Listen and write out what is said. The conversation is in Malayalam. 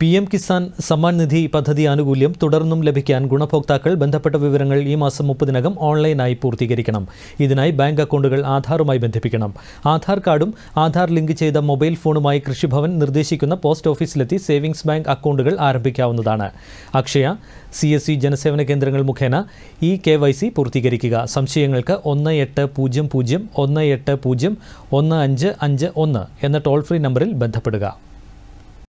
പി എം കിസാൻ സമ്മാൻ നിധി പദ്ധതി ആനുകൂല്യം തുടർന്നും ലഭിക്കാൻ ഗുണഭോക്താക്കൾ ബന്ധപ്പെട്ട വിവരങ്ങൾ ഈ മാസം മുപ്പതിനകം ഓൺലൈനായി പൂർത്തീകരിക്കണം ഇതിനായി ബാങ്ക് അക്കൗണ്ടുകൾ ആധാറുമായി ബന്ധിപ്പിക്കണം ആധാർ കാർഡും ആധാർ ലിങ്ക് ചെയ്ത മൊബൈൽ ഫോണുമായി കൃഷിഭവൻ നിർദ്ദേശിക്കുന്ന പോസ്റ്റ് ഓഫീസിലെത്തി സേവിങ്സ് ബാങ്ക് അക്കൗണ്ടുകൾ ആരംഭിക്കാവുന്നതാണ് അക്ഷയ സി എസ് സി ജനസേവന കേന്ദ്രങ്ങൾ മുഖേന ഇ കെ വൈ സി പൂർത്തീകരിക്കുക സംശയങ്ങൾക്ക് ഒന്ന് എട്ട് പൂജ്യം പൂജ്യം ഒന്ന് എട്ട് പൂജ്യം ഒന്ന് അഞ്ച് അഞ്ച് ഒന്ന് എന്ന ടോൾ ഫ്രീ നമ്പറിൽ ബന്ധപ്പെടുക